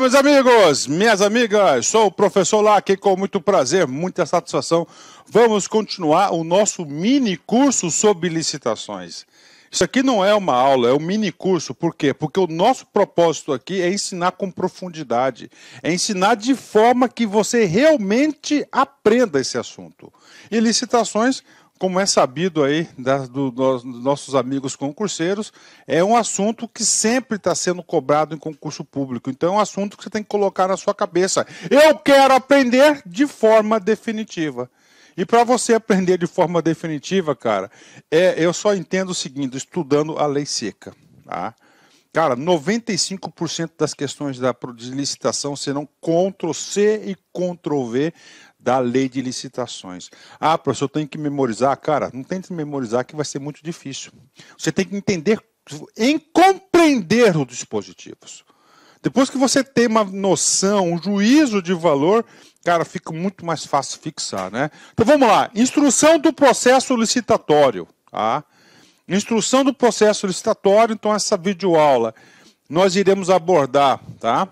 meus amigos, minhas amigas, sou o professor Lac com muito prazer, muita satisfação, vamos continuar o nosso mini curso sobre licitações. Isso aqui não é uma aula, é um mini curso. Por quê? Porque o nosso propósito aqui é ensinar com profundidade, é ensinar de forma que você realmente aprenda esse assunto. E licitações como é sabido aí do, dos nossos amigos concurseiros, é um assunto que sempre está sendo cobrado em concurso público. Então é um assunto que você tem que colocar na sua cabeça. Eu quero aprender de forma definitiva. E para você aprender de forma definitiva, cara, é, eu só entendo o seguinte: estudando a lei seca. Tá? Cara, 95% das questões da, de licitação serão Ctrl-C e Ctrl-V da lei de licitações. Ah, professor, eu tenho que memorizar. Cara, não tente memorizar que vai ser muito difícil. Você tem que entender, em compreender os dispositivos. Depois que você tem uma noção, um juízo de valor, cara, fica muito mais fácil fixar, né? Então vamos lá. Instrução do processo licitatório, tá? Instrução do processo licitatório, então essa videoaula nós iremos abordar, tá?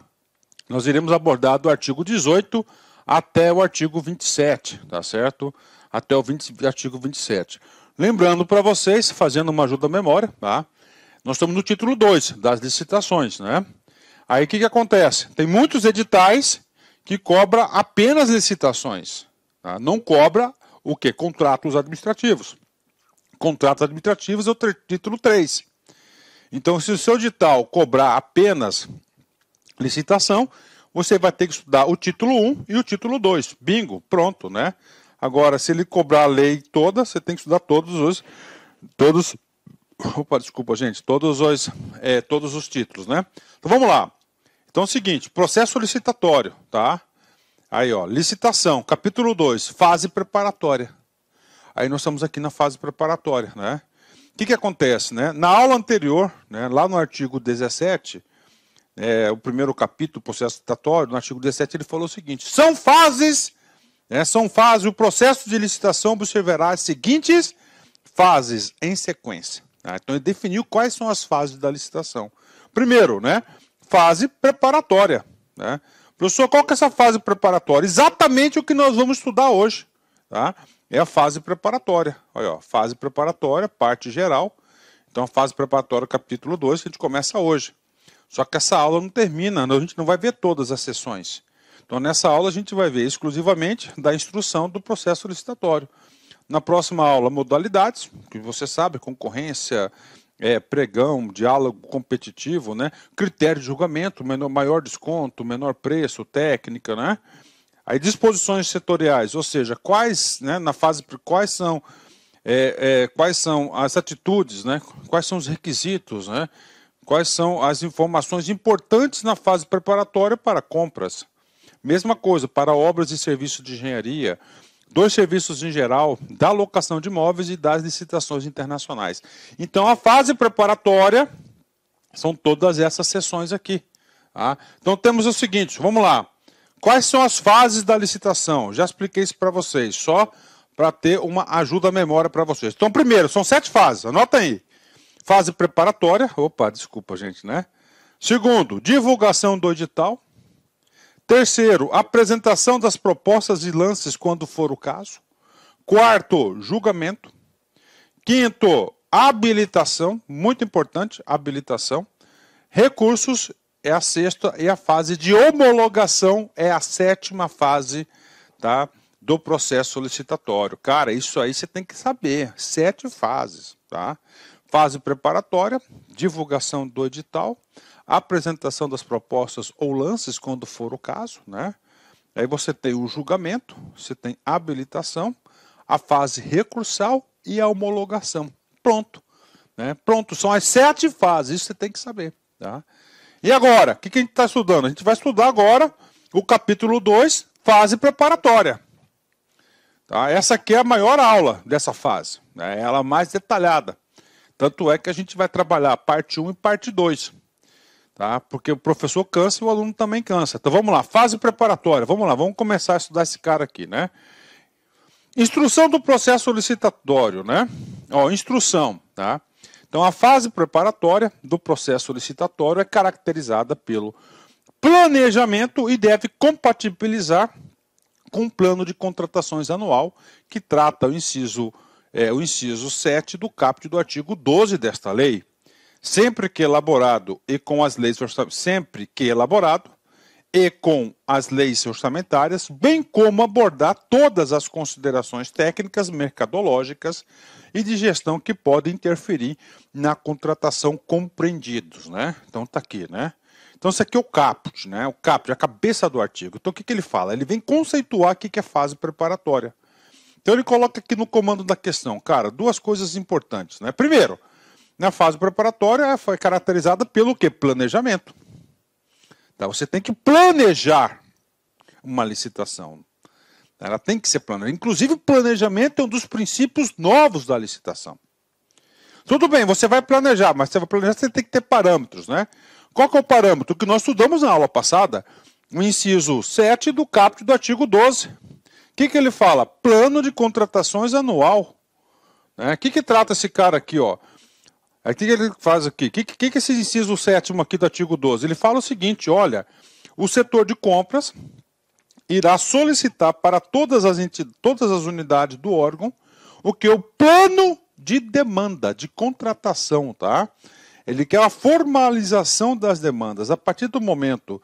Nós iremos abordar do artigo 18 até o artigo 27, tá certo? Até o 20, artigo 27. Lembrando para vocês, fazendo uma ajuda à memória, tá? Nós estamos no título 2 das licitações, né? Aí o que, que acontece? Tem muitos editais que cobra apenas licitações, tá? não cobra o que? Contratos administrativos. Contratos administrativos é o título 3. Então, se o seu edital cobrar apenas licitação, você vai ter que estudar o título 1 e o título 2. Bingo, pronto, né? Agora, se ele cobrar a lei toda, você tem que estudar todos os. Todos. Opa, desculpa, gente. Todos os, é, todos os títulos, né? Então vamos lá. Então é o seguinte: processo licitatório, tá? Aí, ó, licitação, capítulo 2, fase preparatória. Aí nós estamos aqui na fase preparatória, né? O que, que acontece, né? Na aula anterior, né, lá no artigo 17, é, o primeiro capítulo, processo citatório, no artigo 17, ele falou o seguinte: são fases, né, são fases, o processo de licitação observará as seguintes fases em sequência. Ah, então ele definiu quais são as fases da licitação. Primeiro, né, fase preparatória. Né? Professor, qual que é essa fase preparatória? Exatamente o que nós vamos estudar hoje. Tá? É a fase preparatória. Olha, ó, fase preparatória, parte geral. Então, a fase preparatória, capítulo 2, que a gente começa hoje. Só que essa aula não termina, a gente não vai ver todas as sessões. Então, nessa aula, a gente vai ver exclusivamente da instrução do processo licitatório. Na próxima aula, modalidades, que você sabe, concorrência, é, pregão, diálogo competitivo, né? critério de julgamento, menor, maior desconto, menor preço, técnica, né? Aí disposições setoriais, ou seja, quais, né, na fase, quais são, é, é, quais são as atitudes, né? quais são os requisitos, né? Quais são as informações importantes na fase preparatória para compras? Mesma coisa para obras e serviços de engenharia, dos serviços em geral, da locação de imóveis e das licitações internacionais. Então, a fase preparatória são todas essas sessões aqui. Tá? Então, temos o seguinte: vamos lá. Quais são as fases da licitação? Já expliquei isso para vocês, só para ter uma ajuda à memória para vocês. Então, primeiro, são sete fases, anota aí. Fase preparatória. Opa, desculpa, gente, né? Segundo, divulgação do edital. Terceiro, apresentação das propostas e lances quando for o caso. Quarto, julgamento. Quinto, habilitação, muito importante, habilitação. Recursos é a sexta e a fase de homologação é a sétima fase, tá? Do processo solicitatório. Cara, isso aí você tem que saber. Sete fases, tá? fase preparatória, divulgação do edital, apresentação das propostas ou lances, quando for o caso, né? Aí você tem o julgamento, você tem habilitação, a fase recursal e a homologação. Pronto. Né? Pronto, são as sete fases, isso você tem que saber. Tá? E agora, o que, a gente está estudando? A gente vai estudar agora o capítulo 2, fase preparatória. Tá? Essa aqui é a maior aula dessa fase, né? ela é mais detalhada. Tanto é que a gente vai trabalhar parte 1 e parte 2. Tá? Porque o professor cansa e o aluno também cansa. Então vamos lá, fase preparatória. Vamos lá, vamos começar a estudar esse cara aqui, né? Instrução do processo solicitatório, né? Ó, instrução, tá? Então a fase preparatória do processo solicitatório é caracterizada pelo planejamento e deve compatibilizar com o plano de contratações anual que trata o inciso 1 é, o inciso 7 do caput do artigo 12 desta lei, sempre que elaborado e com as leis sempre que elaborado e com as leis orçamentárias, bem como abordar todas as considerações técnicas, mercadológicas e de gestão que podem interferir na contratação compreendidos, né? Então tá aqui, né? Então isso aqui é o caput, né? O caput, a cabeça do artigo. Então o que, que ele fala? Ele vem conceituar o que, que é fase preparatória. Então ele coloca aqui no comando da questão, cara, duas coisas importantes, né? Primeiro, na fase preparatória foi caracterizada pelo que? Planejamento. Tá? Você tem que planejar uma licitação. Ela tem que ser planejada. Inclusive, planejamento é um dos princípios novos da licitação. Tudo bem, você vai planejar, mas você vai planejar, você tem que ter parâmetros, né? Qual é o parâmetro? que nós estudamos na aula passada, o inciso 7 do capítulo do artigo 12 que, que ele fala? Plano de contratações anual. O né? que, que trata esse cara aqui? O que, que ele faz aqui? O que, que, que esse inciso sétimo aqui do artigo 12? Ele fala o seguinte: olha, o setor de compras irá solicitar para todas as, todas as unidades do órgão o que? O plano de demanda, de contratação, tá? Ele quer a formalização das demandas. A partir do momento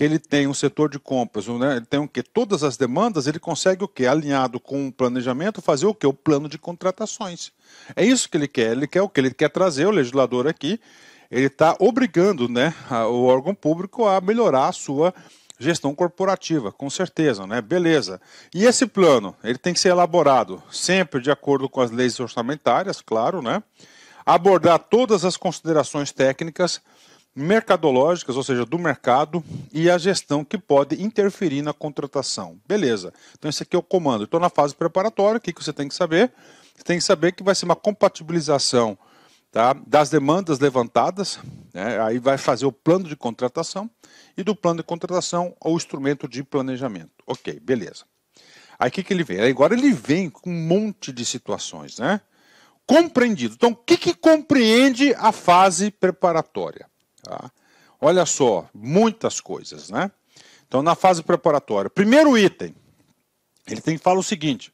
que ele tem um setor de compras, né? ele tem o que todas as demandas, ele consegue o que alinhado com o planejamento fazer o que o plano de contratações. É isso que ele quer. Ele quer o que ele quer trazer o legislador aqui. Ele está obrigando, né, o órgão público a melhorar a sua gestão corporativa, com certeza, né? Beleza. E esse plano, ele tem que ser elaborado sempre de acordo com as leis orçamentárias, claro, né? Abordar todas as considerações técnicas mercadológicas, ou seja, do mercado, e a gestão que pode interferir na contratação. Beleza. Então, esse aqui é o comando. Estou na fase preparatória, o que, que você tem que saber? Você tem que saber que vai ser uma compatibilização tá, das demandas levantadas, né, aí vai fazer o plano de contratação, e do plano de contratação o instrumento de planejamento. Ok, beleza. Aí o que, que ele vem? Agora ele vem com um monte de situações, né? Compreendido. Então, o que, que compreende a fase preparatória? Tá? Olha só, muitas coisas, né? Então, na fase preparatória, primeiro item, ele tem que falar o seguinte: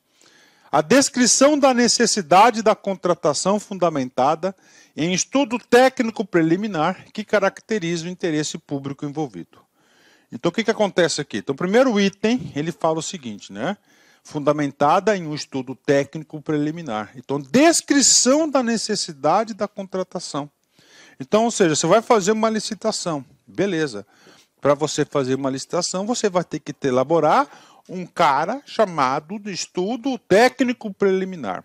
a descrição da necessidade da contratação fundamentada em estudo técnico preliminar que caracteriza o interesse público envolvido. Então, o que, que acontece aqui? Então, primeiro item, ele fala o seguinte, né? Fundamentada em um estudo técnico preliminar. Então, descrição da necessidade da contratação então, ou seja, você vai fazer uma licitação, beleza. Para você fazer uma licitação, você vai ter que elaborar um cara chamado de estudo técnico preliminar.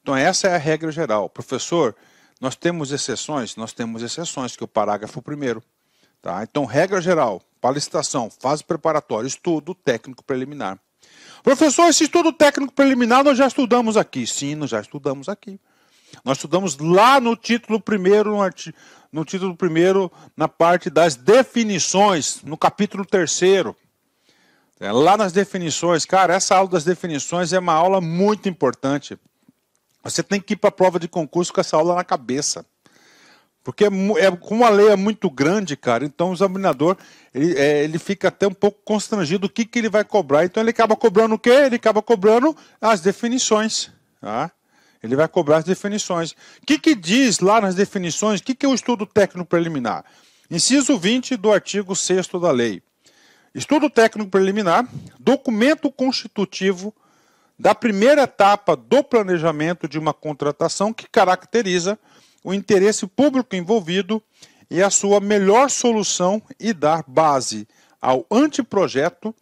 Então, essa é a regra geral. Professor, nós temos exceções? Nós temos exceções, que é o parágrafo primeiro. Tá? Então, regra geral, para licitação, fase preparatória, estudo técnico preliminar. Professor, esse estudo técnico preliminar nós já estudamos aqui. Sim, nós já estudamos aqui. Nós estudamos lá no título primeiro, no, no título primeiro, na parte das definições, no capítulo terceiro. É, lá nas definições, cara, essa aula das definições é uma aula muito importante. Você tem que ir para a prova de concurso com essa aula na cabeça. Porque é, é, como a lei é muito grande, cara, então o examinador ele, é, ele fica até um pouco constrangido o que, que ele vai cobrar. Então ele acaba cobrando o quê? Ele acaba cobrando as definições. Tá? Ele vai cobrar as definições. O que, que diz lá nas definições? O que, que é o estudo técnico preliminar? Inciso 20 do artigo 6 da lei. Estudo técnico preliminar, documento constitutivo da primeira etapa do planejamento de uma contratação que caracteriza o interesse público envolvido e a sua melhor solução e dar base ao anteprojeto,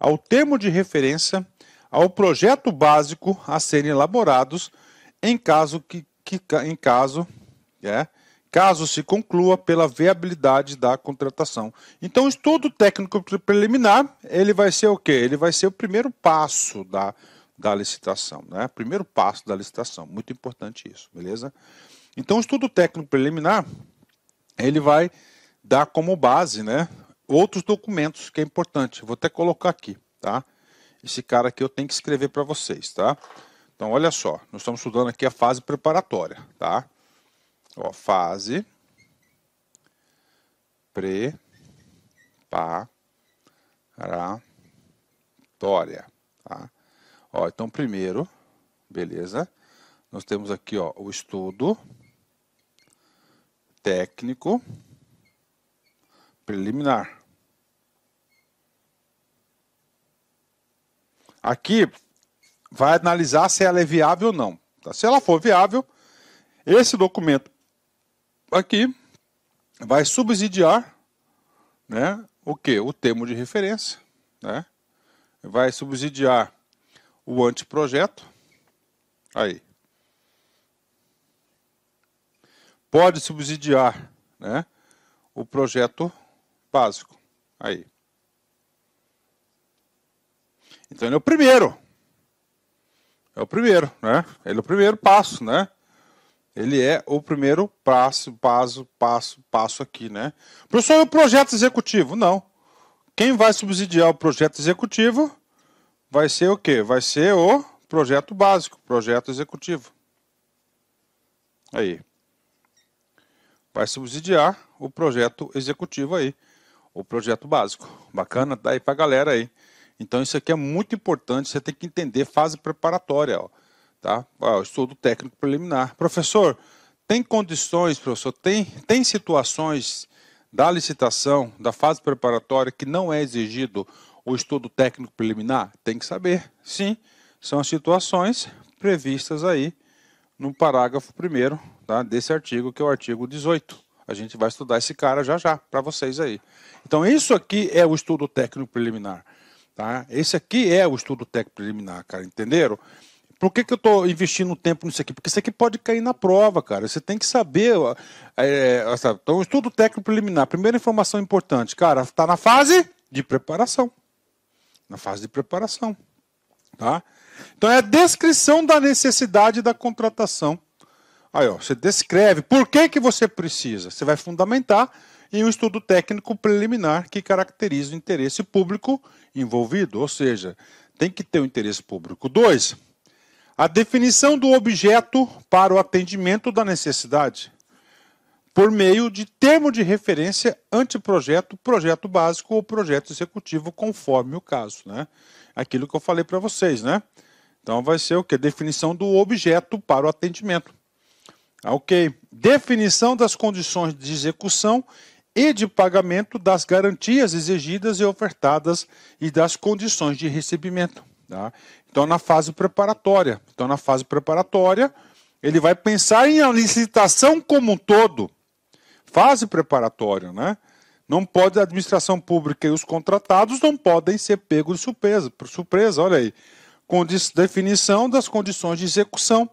ao termo de referência, ao projeto básico a serem elaborados em caso que, que em caso, é, caso se conclua pela viabilidade da contratação. Então, o estudo técnico preliminar, ele vai ser o quê? Ele vai ser o primeiro passo da, da licitação, né? Primeiro passo da licitação, muito importante isso, beleza? Então, o estudo técnico preliminar, ele vai dar como base, né, outros documentos que é importante. Vou até colocar aqui, tá? Esse cara aqui eu tenho que escrever para vocês, tá? Então, olha só, nós estamos estudando aqui a fase preparatória, tá? Ó, fase preparatória, tá? Ó, então, primeiro, beleza, nós temos aqui, ó, o estudo técnico preliminar. Aqui, vai analisar se ela é viável ou não. Tá? Se ela for viável, esse documento aqui vai subsidiar né, o que? O termo de referência. Né? Vai subsidiar o anteprojeto. Aí. Pode subsidiar né, o projeto básico. Aí. Então ele é o primeiro. É o primeiro, né? Ele é o primeiro passo, né? Ele é o primeiro passo, passo, passo, passo aqui, né? Professor, e é o projeto executivo? Não. Quem vai subsidiar o projeto executivo vai ser o quê? Vai ser o projeto básico, projeto executivo. Aí. Vai subsidiar o projeto executivo aí. O projeto básico. Bacana, para tá pra galera aí. Então isso aqui é muito importante, você tem que entender fase preparatória, ó, tá? Ó, estudo técnico preliminar. Professor, tem condições, professor, tem, tem situações da licitação, da fase preparatória, que não é exigido o estudo técnico preliminar? Tem que saber. Sim, são as situações previstas aí no parágrafo 1 tá, desse artigo, que é o artigo 18. A gente vai estudar esse cara já já para vocês aí. Então, isso aqui é o estudo técnico preliminar. Tá? Esse aqui é o estudo técnico preliminar, cara, entenderam? Por que, que eu estou investindo tempo nisso aqui? Porque isso aqui pode cair na prova, cara. Você tem que saber. É, sabe? Então, estudo técnico preliminar. Primeira informação importante, cara, está na fase de preparação. Na fase de preparação. Tá? Então, é a descrição da necessidade da contratação. Aí, ó, você descreve por que, que você precisa. Você vai fundamentar e um estudo técnico preliminar que caracteriza o interesse público envolvido, ou seja, tem que ter o um interesse público. Dois, a definição do objeto para o atendimento da necessidade por meio de termo de referência anteprojeto, projeto básico ou projeto executivo, conforme o caso, né? Aquilo que eu falei para vocês, né? Então vai ser o que? Definição do objeto para o atendimento. Ah, ok. Definição das condições de execução e de pagamento das garantias exigidas e ofertadas e das condições de recebimento. Tá? Então, na fase preparatória. Então, na fase preparatória, ele vai pensar em a licitação como um todo. Fase preparatória, né? Não pode a administração pública e os contratados não podem ser pegos de surpresa, por surpresa, olha aí. com definição das condições de execução,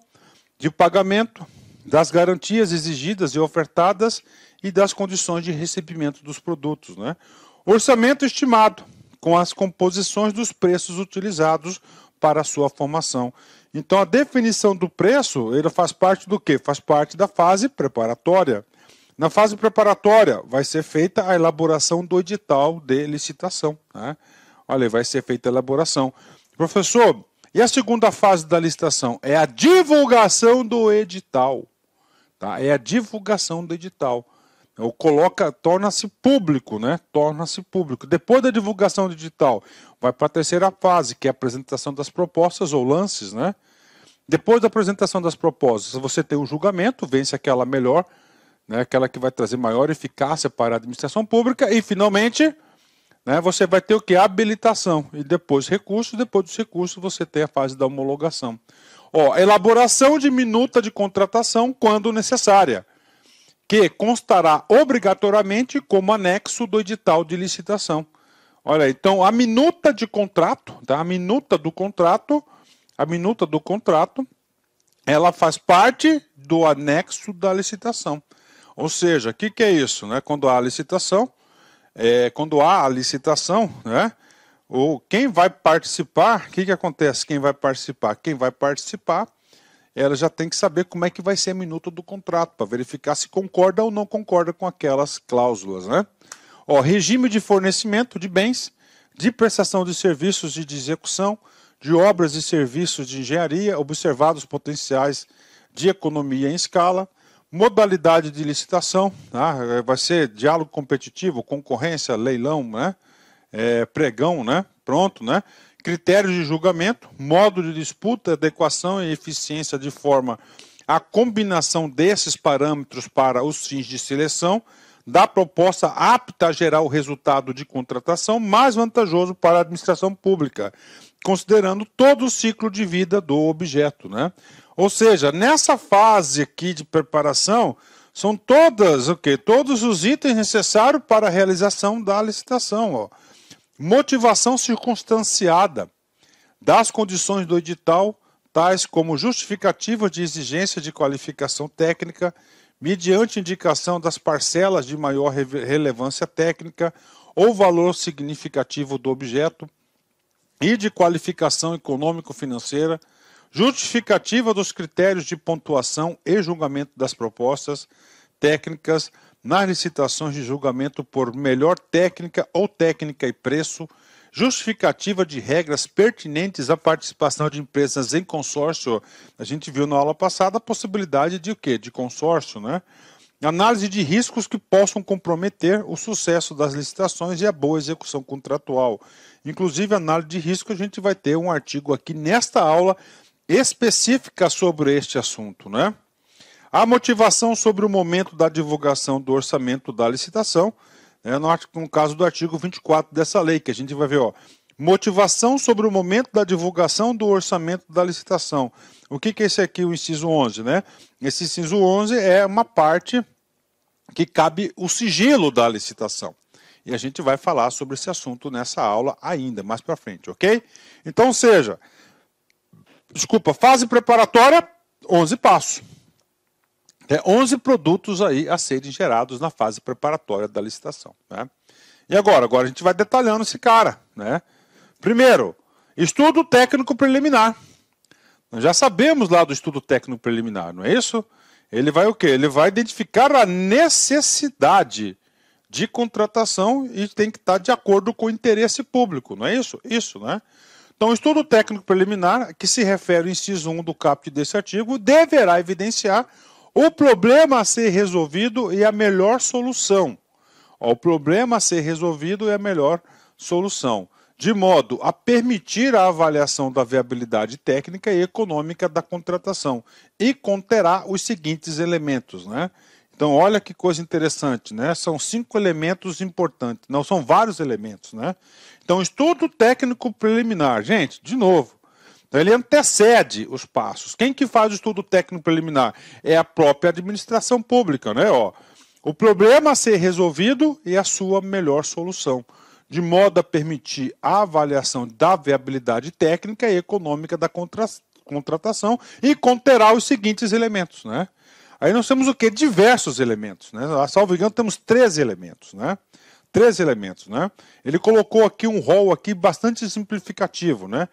de pagamento, das garantias exigidas e ofertadas e das condições de recebimento dos produtos. Né? Orçamento estimado, com as composições dos preços utilizados para a sua formação. Então, a definição do preço ele faz parte do quê? Faz parte da fase preparatória. Na fase preparatória, vai ser feita a elaboração do edital de licitação. Né? Olha, vai ser feita a elaboração. Professor, e a segunda fase da licitação? É a divulgação do edital. Tá? É a divulgação do edital ou coloca, torna-se público, né? Torna-se público. Depois da divulgação digital, vai para a terceira fase, que é a apresentação das propostas ou lances, né? Depois da apresentação das propostas, você tem o julgamento, vence aquela melhor, né? Aquela que vai trazer maior eficácia para a administração pública e finalmente, né, você vai ter o que? Habilitação e depois recursos, depois dos recursos você tem a fase da homologação. Ó, elaboração de minuta de contratação quando necessária que constará obrigatoriamente como anexo do edital de licitação. Olha, então a minuta de contrato, tá? a minuta do contrato, a minuta do contrato, ela faz parte do anexo da licitação. Ou seja, o que, que é isso? Né? Quando há licitação, é, quando há a licitação, né? Ou quem vai participar, o que, que acontece? Quem vai participar? Quem vai participar ela já tem que saber como é que vai ser a minuta do contrato, para verificar se concorda ou não concorda com aquelas cláusulas, né? Ó, regime de fornecimento de bens, de prestação de serviços e de execução, de obras e serviços de engenharia, observados potenciais de economia em escala, modalidade de licitação, tá? Eh, vai ser diálogo competitivo, concorrência, leilão, né? É, pregão, né? Pronto, né? critérios de julgamento, modo de disputa, adequação e eficiência de forma a combinação desses parâmetros para os fins de seleção da proposta apta a gerar o resultado de contratação mais vantajoso para a administração pública, considerando todo o ciclo de vida do objeto, né? Ou seja, nessa fase aqui de preparação, são todas, o okay, Todos os itens necessários para a realização da licitação, ó Motivação circunstanciada das condições do edital, tais como justificativa de exigência de qualificação técnica, mediante indicação das parcelas de maior relevância técnica ou valor significativo do objeto e de qualificação econômico-financeira, justificativa dos critérios de pontuação e julgamento das propostas técnicas nas licitações de julgamento por melhor técnica ou técnica e preço, justificativa de regras pertinentes à participação de empresas em consórcio. A gente viu na aula passada a possibilidade de o quê? De consórcio, né? Análise de riscos que possam comprometer o sucesso das licitações e a boa execução contratual. Inclusive, análise de risco, a gente vai ter um artigo aqui nesta aula específica sobre este assunto, né? A motivação sobre o momento da divulgação do orçamento da licitação, né, no, no caso do artigo 24 dessa lei, que a gente vai ver, ó, motivação sobre o momento da divulgação do orçamento da licitação. O que, que é esse aqui, o inciso 11, né? Esse inciso 11 é uma parte que cabe o sigilo da licitação. E a gente vai falar sobre esse assunto nessa aula ainda, mais para frente, ok? Então, seja, desculpa, fase preparatória, 11 passos. É, 11 produtos aí a serem gerados na fase preparatória da licitação. Né? E agora? Agora a gente vai detalhando esse cara. Né? Primeiro, estudo técnico preliminar. Nós já sabemos lá do estudo técnico preliminar, não é isso? Ele vai o quê? Ele vai identificar a necessidade de contratação e tem que estar de acordo com o interesse público, não é isso? Isso, né? Então, o estudo técnico preliminar, que se refere ao inciso 1 do caput desse artigo, deverá evidenciar o problema a ser resolvido e a melhor solução. o problema a ser resolvido é a melhor solução, de modo a permitir a avaliação da viabilidade técnica e econômica da contratação e conterá os seguintes elementos, né? Então, olha que coisa interessante, né? São cinco elementos importantes, não são vários elementos, né? Então, estudo técnico preliminar, gente, de novo, então ele antecede os passos. Quem que faz o estudo técnico preliminar? É a própria administração pública, né? Ó, o problema a ser resolvido e a sua melhor solução, de modo a permitir a avaliação da viabilidade técnica e econômica da contra contratação e conterá os seguintes elementos, né? Aí nós temos o que? Diversos elementos, né? A ah, salvo engano, temos três elementos, né? Três elementos, né? Ele colocou aqui um rol aqui bastante simplificativo, né?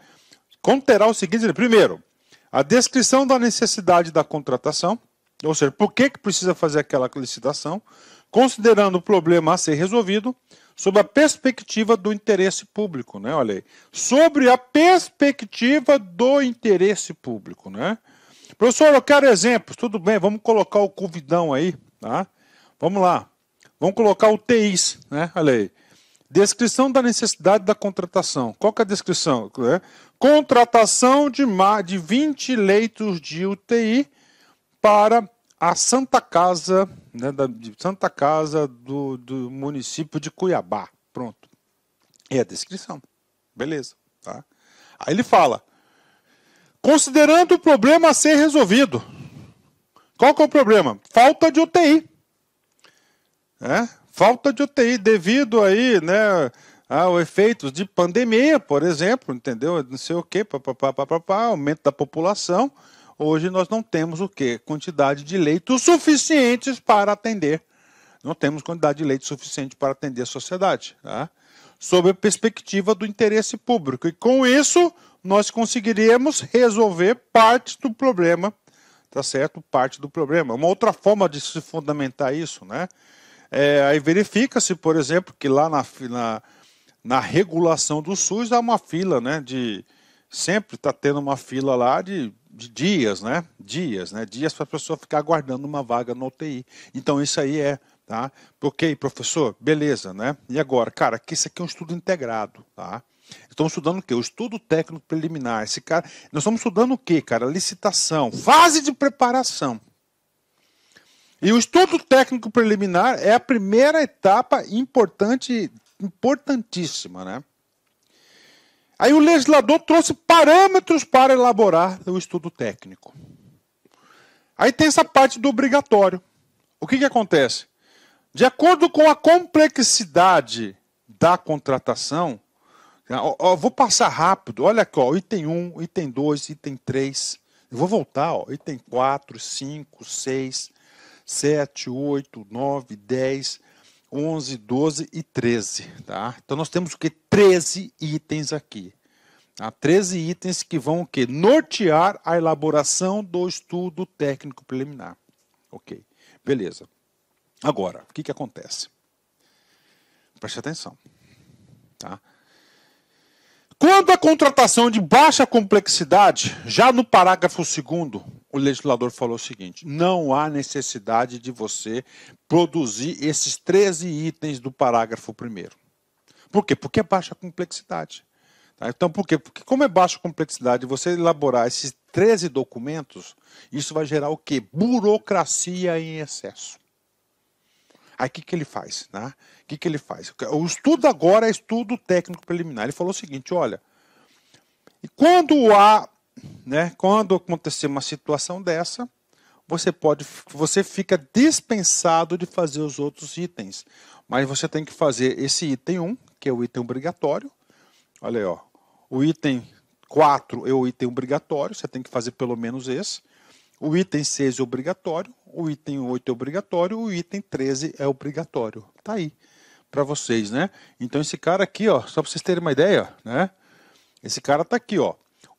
conterá o seguinte: primeiro, a descrição da necessidade da contratação, ou seja, por que, que precisa fazer aquela licitação, considerando o problema a ser resolvido, sob a perspectiva do interesse público, né? Olha aí. Sobre a perspectiva do interesse público, né? Professor, eu quero exemplos. Tudo bem, vamos colocar o Covidão aí, tá? Vamos lá. Vamos colocar o TIs, né? Olha aí. Descrição da necessidade da contratação. Qual que é a descrição? É? Contratação de, de 20 leitos de UTI para a Santa Casa, né, da, Santa Casa do, do município de Cuiabá. Pronto. É a descrição. Beleza. Tá? Aí ele fala, considerando o problema a ser resolvido. Qual que é o problema? Falta de UTI. É? falta de UTI devido aí, né, ao efeitos de pandemia, por exemplo, entendeu? Não sei o quê, papapá, papapá, aumento da população. Hoje nós não temos o quê? Quantidade de leitos suficientes para atender. Não temos quantidade de leitos suficiente para atender a sociedade, tá? Sob a perspectiva do interesse público. E com isso, nós conseguiríamos resolver parte do problema, tá certo? Parte do problema. Uma outra forma de se fundamentar isso, né? É, aí verifica-se, por exemplo, que lá na, na, na regulação do SUS há uma fila, né? De, sempre está tendo uma fila lá de, de dias, né? Dias, né? Dias para a pessoa ficar aguardando uma vaga no UTI. Então isso aí é, tá? Ok, professor, beleza, né? E agora, cara, que isso aqui é um estudo integrado, tá? Estamos estudando o quê? O estudo técnico preliminar. Esse cara, nós estamos estudando o quê, cara? Licitação, fase de preparação. E o estudo técnico preliminar é a primeira etapa importante, importantíssima, né? Aí o legislador trouxe parâmetros para elaborar o estudo técnico. Aí tem essa parte do obrigatório. O que, que acontece? De acordo com a complexidade da contratação, né, ó, ó, vou passar rápido. Olha aqui, ó, item 1, item 2, item 3. Eu vou voltar, ó, item 4, 5, 6. 7, 8, 9, 10, 11, 12 e 13. Tá? Então nós temos o que? 13 itens aqui. Tá? 13 itens que vão o quê? Nortear a elaboração do estudo técnico preliminar. Ok, beleza. Agora, o que, que acontece? Preste atenção. Tá? Quando a contratação de baixa complexidade, já no parágrafo 2 o legislador falou o seguinte: não há necessidade de você produzir esses 13 itens do parágrafo primeiro. Por quê? Porque é baixa complexidade. Tá? Então, por quê? Porque, como é baixa complexidade, você elaborar esses 13 documentos, isso vai gerar o quê? Burocracia em excesso. Aí o que, que ele faz? Né? O que, que ele faz? O estudo agora é estudo técnico preliminar. Ele falou o seguinte: olha, quando há né? Quando acontecer uma situação dessa, você pode, você fica dispensado de fazer os outros itens, mas você tem que fazer esse item 1, que é o item obrigatório. Olha aí, ó. O item 4 é o item obrigatório, você tem que fazer pelo menos esse. O item 6 é obrigatório, o item 8 é obrigatório, o item 13 é obrigatório. Tá aí para vocês, né? Então esse cara aqui, ó, só para vocês terem uma ideia, né? Esse cara tá aqui, ó.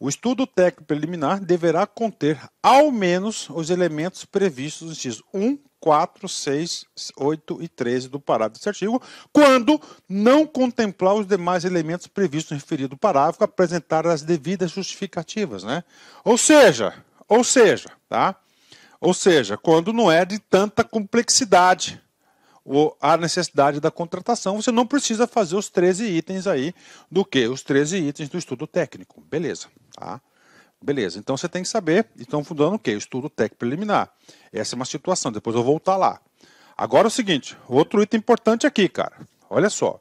O estudo técnico preliminar deverá conter ao menos os elementos previstos nos incisos 1, 4, 6, 8 e 13 do parágrafo deste artigo, quando não contemplar os demais elementos previstos no referido parágrafo, apresentar as devidas justificativas, né? Ou seja, ou seja, tá? Ou seja, quando não é de tanta complexidade ou a necessidade da contratação, você não precisa fazer os 13 itens aí do que? Os 13 itens do estudo técnico. Beleza. Tá? Beleza, então você tem que saber, então fundando o quê? Estudo técnico preliminar. Essa é uma situação, depois eu vou voltar lá. Agora é o seguinte, outro item importante aqui, cara. Olha só.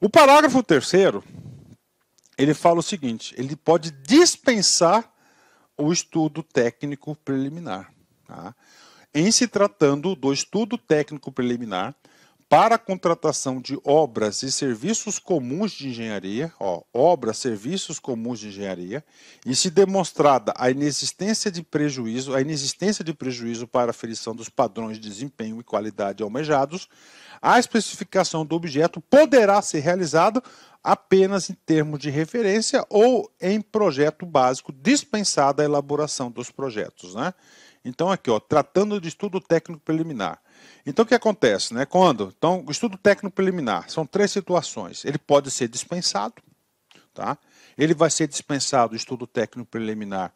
O parágrafo terceiro, ele fala o seguinte, ele pode dispensar o estudo técnico preliminar. Tá? Em se tratando do estudo técnico preliminar, para a contratação de obras e serviços comuns de engenharia, ó, obras, serviços comuns de engenharia, e se demonstrada a inexistência de prejuízo, a inexistência de prejuízo para aferição dos padrões de desempenho e qualidade almejados, a especificação do objeto poderá ser realizada apenas em termos de referência ou em projeto básico, dispensada a elaboração dos projetos, né? Então aqui, ó, tratando de estudo técnico preliminar então, o que acontece? Né? Quando? Então, o estudo técnico preliminar são três situações. Ele pode ser dispensado, tá? Ele vai ser dispensado, o estudo técnico preliminar,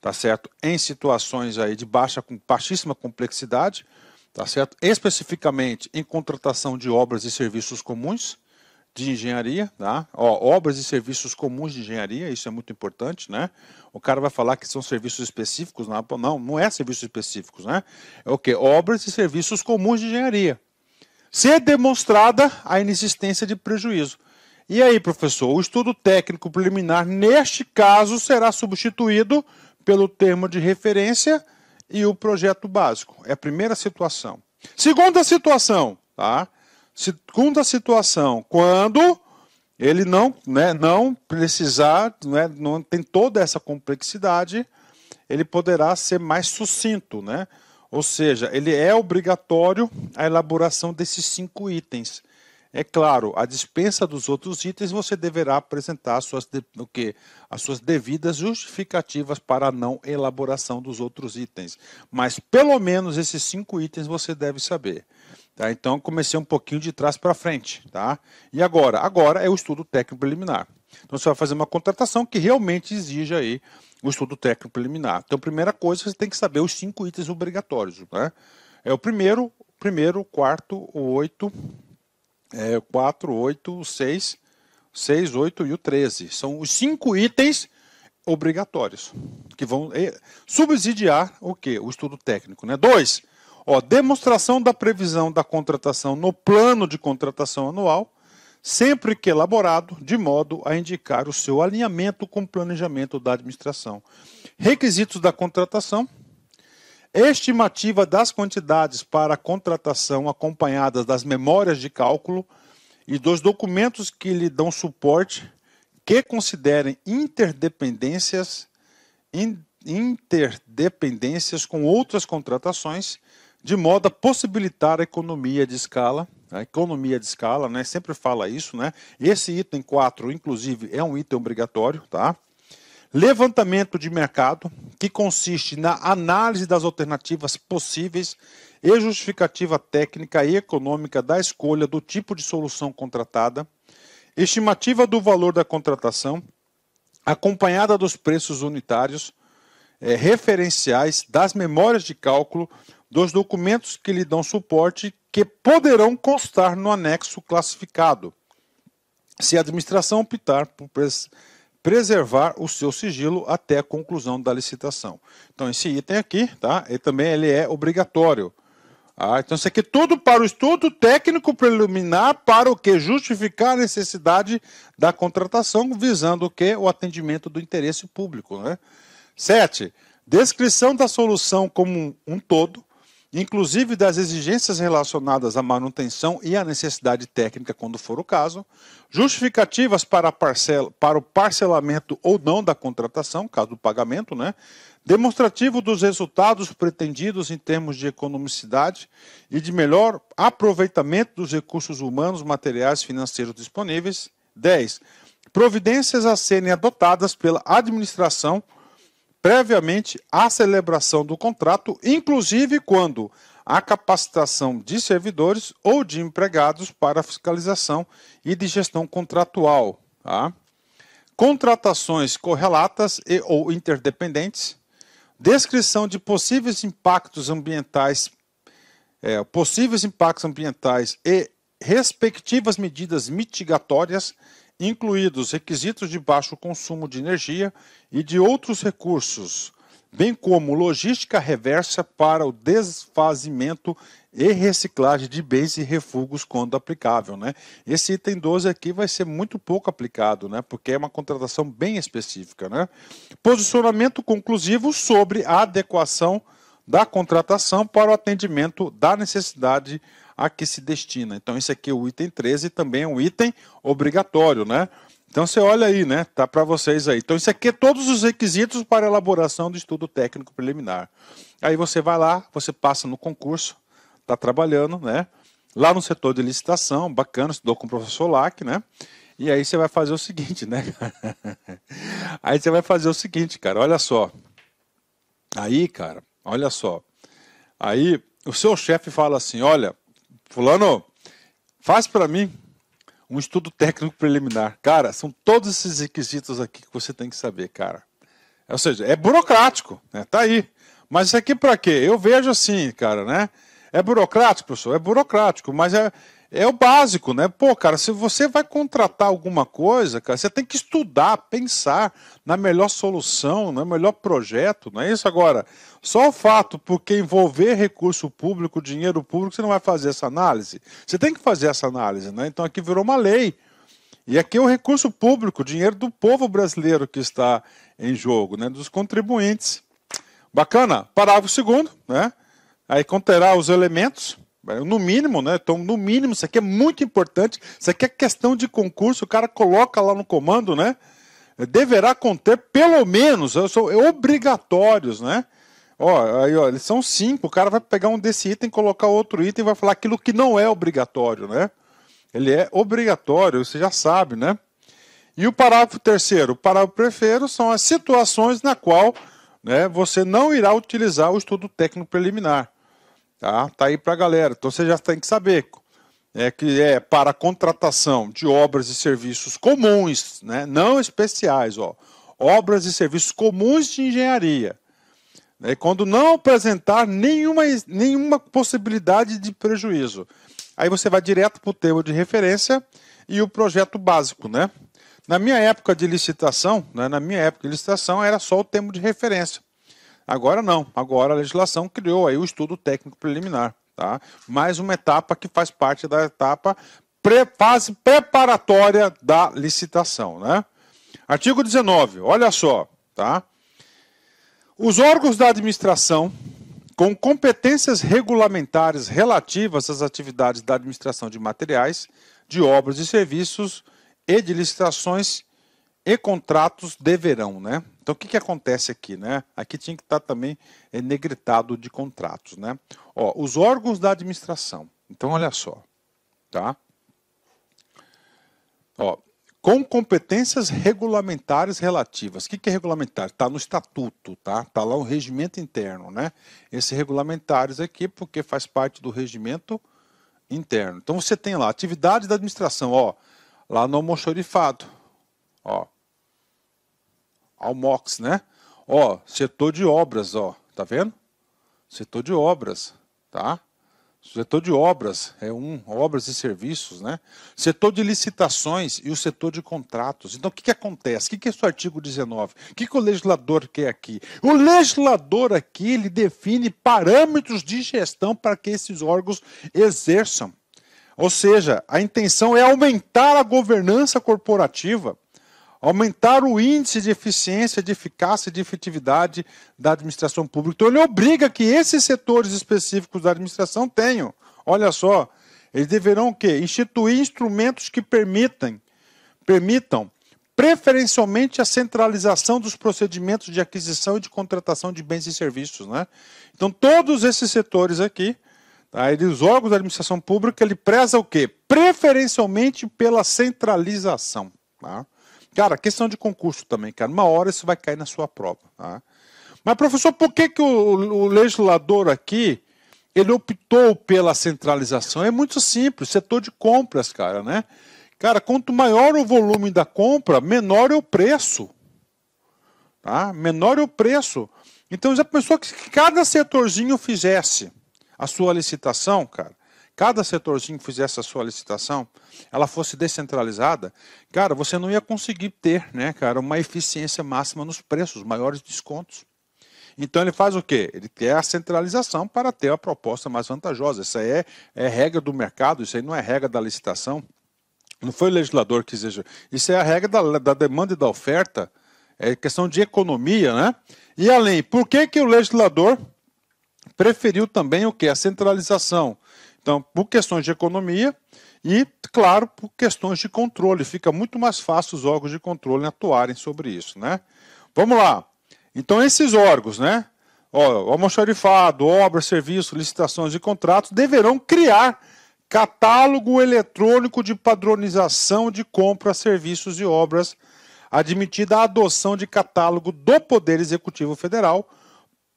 tá certo? Em situações aí de baixa, baixíssima complexidade, tá certo? Especificamente em contratação de obras e serviços comuns, de engenharia, tá? Ó, obras e serviços comuns de engenharia, isso é muito importante, né? O cara vai falar que são serviços específicos, não, não, não é serviços específicos, né? É o quê? Obras e serviços comuns de engenharia. Ser demonstrada a inexistência de prejuízo. E aí, professor, o estudo técnico preliminar, neste caso, será substituído pelo termo de referência e o projeto básico. É a primeira situação. Segunda situação, tá? Segunda situação, quando ele não, né, não precisar, né, não tem toda essa complexidade, ele poderá ser mais sucinto, né? Ou seja, ele é obrigatório a elaboração desses cinco itens. É claro, a dispensa dos outros itens você deverá apresentar as suas, o quê? as suas devidas justificativas para a não elaboração dos outros itens. Mas pelo menos esses cinco itens você deve saber. Tá? Então, comecei um pouquinho de trás para frente. Tá? E agora? Agora é o estudo técnico preliminar. Então, você vai fazer uma contratação que realmente exige aí o estudo técnico preliminar. Então, primeira coisa, você tem que saber os cinco itens obrigatórios. Né? É o primeiro, primeiro, quarto, o oito, é, quatro, oito, seis, seis, oito e o treze. São os cinco itens obrigatórios que vão eh, subsidiar o que? O estudo técnico. Né? Dois, Ó, demonstração da previsão da contratação no plano de contratação anual, sempre que elaborado, de modo a indicar o seu alinhamento com o planejamento da administração. Requisitos da contratação: estimativa das quantidades para a contratação acompanhadas das memórias de cálculo e dos documentos que lhe dão suporte, que considerem interdependências in, interdependências com outras contratações de modo a possibilitar a economia de escala. A economia de escala, né? Sempre fala isso, né? Esse item 4, inclusive, é um item obrigatório, tá? Levantamento de mercado, que consiste na análise das alternativas possíveis e justificativa técnica e econômica da escolha do tipo de solução contratada, estimativa do valor da contratação, acompanhada dos preços unitários, é, referenciais das memórias de cálculo dos documentos que lhe dão suporte que poderão constar no anexo classificado, se a administração optar por pres preservar o seu sigilo até a conclusão da licitação. Então esse item aqui, tá? E também ele é obrigatório. Ah, então isso aqui é tudo para o estudo técnico preliminar para o que justificar a necessidade da contratação visando o que o atendimento do interesse público, né? 7. Descrição da solução como um todo, inclusive das exigências relacionadas à manutenção e à necessidade técnica, quando for o caso, justificativas para, parcel, para o parcelamento ou não da contratação, caso do pagamento, né? demonstrativo dos resultados pretendidos em termos de economicidade e de melhor aproveitamento dos recursos humanos, materiais e financeiros disponíveis. 10. Providências a serem adotadas pela administração previamente à celebração do contrato, inclusive quando a capacitação de servidores ou de empregados para fiscalização e de gestão contratual. Tá? Contratações correlatas e, ou interdependentes, descrição de possíveis impactos ambientais, é, possíveis impactos ambientais e respectivas medidas mitigatórias incluídos requisitos de baixo consumo de energia e de outros recursos, bem como logística reversa para o desfazimento e reciclagem de bens e refugos quando aplicável, né? Esse item 12 aqui vai ser muito pouco aplicado, né? Porque é uma contratação bem específica, né? Posicionamento conclusivo sobre a adequação da contratação para o atendimento da necessidade de a que se destina. Então, esse aqui é o item 13, também é um item obrigatório, né? Então você olha aí, né? Tá para vocês aí. Então isso aqui é todos os requisitos para elaboração do estudo técnico preliminar. Aí você vai lá, você passa no concurso, tá trabalhando, né? Lá no setor de licitação, bacana, estudou com o professor Lack, né? E aí você vai fazer o seguinte, né? aí você vai fazer o seguinte, cara, olha só. Aí, cara, olha só. Aí o seu chefe fala assim, olha, Fulano, faz para mim um estudo técnico preliminar. Cara, são todos esses requisitos aqui que você tem que saber, cara. Ou seja, é burocrático, né? Tá aí. Mas isso aqui para quê? Eu vejo assim, cara, né? É burocrático, professor? É burocrático, mas é, é o básico, né? Pô, cara, se você vai contratar alguma coisa, cara, você tem que estudar, pensar na melhor solução, no melhor projeto, não é isso? Agora, só o fato, porque envolver recurso público, dinheiro público, você não vai fazer essa análise. Você tem que fazer essa análise, né? Então aqui virou uma lei. E aqui é o recurso público, o dinheiro do povo brasileiro que está em jogo, né? Dos contribuintes. Bacana? Parágrafo segundo, né? Aí conterá os elementos no mínimo, né? Então, no mínimo, isso aqui é muito importante. Isso aqui é questão de concurso, o cara coloca lá no comando, né? Deverá conter pelo menos, são obrigatórios, né? Ó, aí, ó, eles são cinco, o cara vai pegar um desse item, colocar outro item e vai falar aquilo que não é obrigatório, né? Ele é obrigatório, você já sabe, né? E o parágrafo terceiro, o parágrafo terceiro são as situações na qual né, você não irá utilizar o estudo técnico preliminar. Tá, tá aí para a galera. Então você já tem que saber é, que é para contratação de obras e serviços comuns, né, não especiais, ó, obras e serviços comuns de engenharia. Né, quando não apresentar nenhuma, nenhuma possibilidade de prejuízo. Aí você vai direto para o tema de referência e o projeto básico, né? Na minha época de licitação, né, na minha época de licitação, era só o tema de referência. Agora não, agora a legislação criou aí o estudo técnico preliminar. Tá? Mais uma etapa que faz parte da etapa pré fase preparatória da licitação, né? Artigo 19, olha só, tá? Os órgãos da administração com competências regulamentares relativas às atividades da administração de materiais, de obras e serviços e de licitações e contratos deverão, né? Então, o que, que acontece aqui, né? Aqui tinha que estar tá também é, negritado de contratos, né? Ó, os órgãos da administração. Então, olha só, tá? Ó, com competências regulamentares relativas. O que, que é regulamentar? Está no estatuto, tá? Está lá o regimento interno, né? Esse regulamentares aqui, porque faz parte do regimento interno. Então, você tem lá atividade da administração, ó, lá no almoxorifado, ó Almox, né? Ó, setor de obras, ó, tá vendo? Setor de obras, tá? Setor de obras é um, obras e serviços, né? Setor de licitações e o setor de contratos. Então, o que, que acontece? O que, que é esse artigo 19? O que, que o legislador quer aqui? O legislador aqui ele define parâmetros de gestão para que esses órgãos exerçam. Ou seja, a intenção é aumentar a governança corporativa aumentar o índice de eficiência, de eficácia e de efetividade da administração pública. Então, ele obriga que esses setores específicos da administração tenham. Olha só, eles deverão o quê? Instituir instrumentos que permitem, permitam preferencialmente a centralização dos procedimentos de aquisição e de contratação de bens e serviços. Né? Então, todos esses setores aqui, tá? os órgãos da administração pública, ele preza o quê? Preferencialmente pela centralização. Tá? Cara, questão de concurso também, cara. Uma hora isso vai cair na sua prova. Tá? Mas, professor, por que, que o, o legislador aqui ele optou pela centralização? É muito simples, setor de compras, cara, né? Cara, quanto maior o volume da compra, menor é o preço. Tá? Menor é o preço. Então já pensou que cada setorzinho fizesse a sua licitação, cara? cada setorzinho fizesse a sua licitação, ela fosse descentralizada, cara, você não ia conseguir ter, né, cara, uma eficiência máxima nos preços, maiores descontos. Então ele faz o quê? Ele quer a centralização para ter a proposta mais vantajosa. Isso aí é, é regra do mercado, isso aí não é regra da licitação. Não foi o legislador que exigiu. Isso é a regra da, da demanda e da oferta, é questão de economia, né? E além, por que, que o legislador preferiu também o quê? A centralização então, por questões de economia e, claro, por questões de controle. Fica muito mais fácil os órgãos de controle atuarem sobre isso, né? Vamos lá. Então, esses órgãos, né? Ó, almoxarifado, obra, serviço, licitações e contratos deverão criar catálogo eletrônico de padronização de compra, serviços e obras, admitida a adoção de catálogo do Poder Executivo Federal,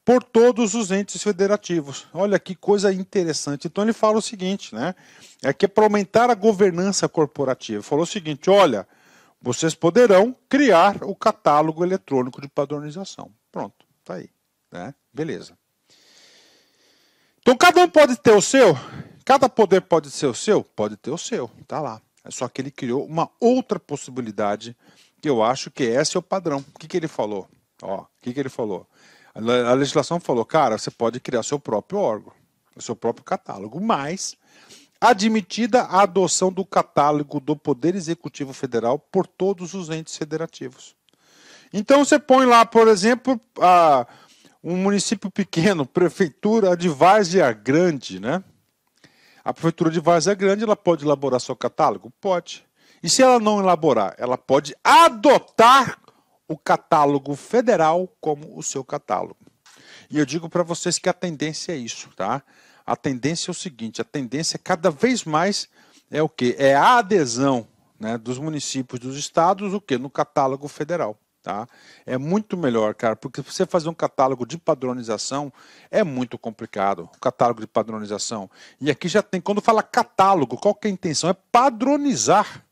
por todos os entes federativos. Olha que coisa interessante. Então ele fala o seguinte, né? É que é para aumentar a governança corporativa. Ele falou o seguinte: olha, vocês poderão criar o catálogo eletrônico de padronização. Pronto, tá aí, né? Beleza. Então cada um pode ter o seu, cada poder pode ser o seu, pode ter o seu, tá lá. É só que ele criou uma outra possibilidade que eu acho que esse é o padrão. O que, que ele falou? Ó, o que, que ele falou? A legislação falou, cara, você pode criar seu próprio órgão, seu próprio catálogo, mas admitida a adoção do catálogo do Poder Executivo Federal por todos os entes federativos. Então você põe lá, por exemplo, a, um município pequeno, prefeitura de Várzea Grande, né? A prefeitura de Várzea Grande, ela pode elaborar seu catálogo? Pode. E se ela não elaborar, ela pode adotar o catálogo federal como o seu catálogo. E eu digo para vocês que a tendência é isso, tá? A tendência é o seguinte: a tendência é cada vez mais é o que? É a adesão né, dos municípios, dos estados, o que? No catálogo federal. Tá? É muito melhor, cara, porque você fazer um catálogo de padronização é muito complicado. O catálogo de padronização. E aqui já tem, quando fala catálogo, qual que é a intenção? É padronizar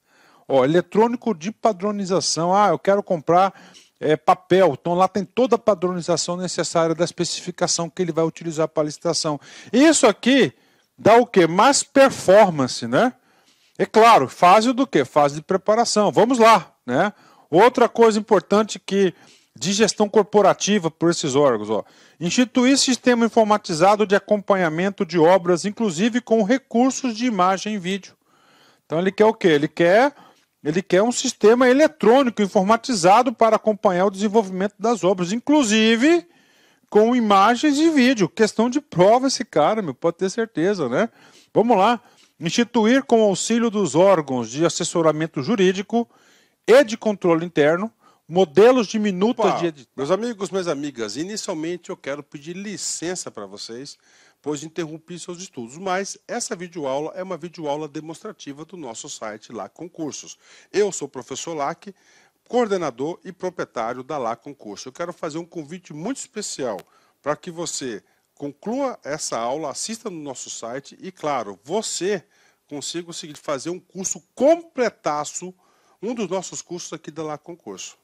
Ó, eletrônico de padronização. Ah, eu quero comprar é, papel. Então lá tem toda a padronização necessária da especificação que ele vai utilizar para a licitação. Isso aqui dá o que? Mais performance, né? É claro, fase do que? Fase de preparação. Vamos lá, né? Outra coisa importante que de gestão corporativa por esses órgãos, ó. Instituir sistema informatizado de acompanhamento de obras, inclusive com recursos de imagem e vídeo. Então ele quer o quê? Ele quer ele quer um sistema eletrônico, informatizado para acompanhar o desenvolvimento das obras, inclusive com imagens e vídeo. Questão de prova esse cara, meu, pode ter certeza, né? Vamos lá. Instituir com auxílio dos órgãos de assessoramento jurídico e de controle interno modelos de minutas Opa, de edição. Meus amigos, minhas amigas, inicialmente eu quero pedir licença para vocês pois interrompi seus estudos, mas essa videoaula é uma videoaula demonstrativa do nosso site LAC Concursos. Eu sou o professor LAC, coordenador e proprietário da LAC Concursos. Eu quero fazer um convite muito especial para que você conclua essa aula, assista no nosso site e, claro, você consiga fazer um curso completaço, um dos nossos cursos aqui da LAC Concurso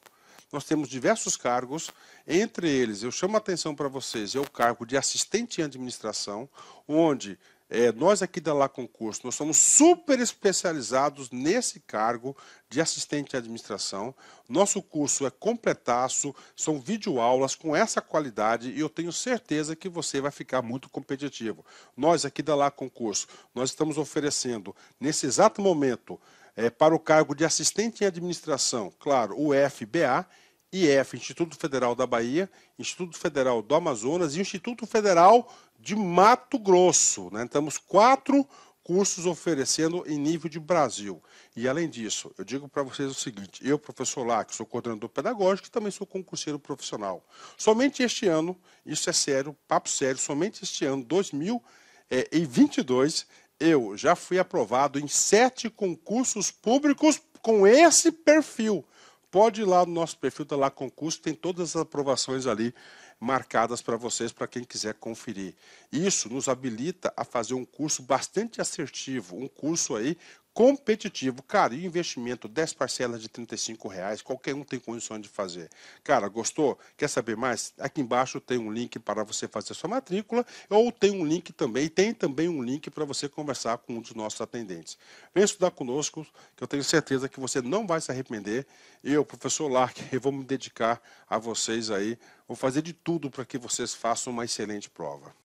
nós temos diversos cargos, entre eles, eu chamo a atenção para vocês, é o cargo de assistente em administração, onde é, nós aqui da Lá Concurso, nós somos super especializados nesse cargo de assistente de administração. Nosso curso é completaço, são videoaulas com essa qualidade e eu tenho certeza que você vai ficar muito competitivo. Nós aqui da Lá Concurso, nós estamos oferecendo, nesse exato momento, é, para o cargo de assistente em administração, claro, o FBA, IF, Instituto Federal da Bahia, Instituto Federal do Amazonas e Instituto Federal de Mato Grosso. Né? Temos quatro cursos oferecendo em nível de Brasil. E além disso, eu digo para vocês o seguinte: eu, professor lá, que sou coordenador pedagógico e também sou concurseiro profissional. Somente este ano, isso é sério, papo sério, somente este ano, 2022, eu já fui aprovado em sete concursos públicos com esse perfil. Pode ir lá no nosso perfil da tá Lá Concurso, tem todas as aprovações ali marcadas para vocês, para quem quiser conferir. Isso nos habilita a fazer um curso bastante assertivo, um curso aí competitivo. Cara, e o investimento, 10 parcelas de 35 reais, qualquer um tem condições de fazer. Cara, gostou? Quer saber mais? Aqui embaixo tem um link para você fazer sua matrícula, ou tem um link também, tem também um link para você conversar com um dos nossos atendentes. Vem estudar conosco, que eu tenho certeza que você não vai se arrepender. Eu, professor Lark, eu vou me dedicar a vocês aí, vou fazer de tudo para que vocês façam uma excelente prova.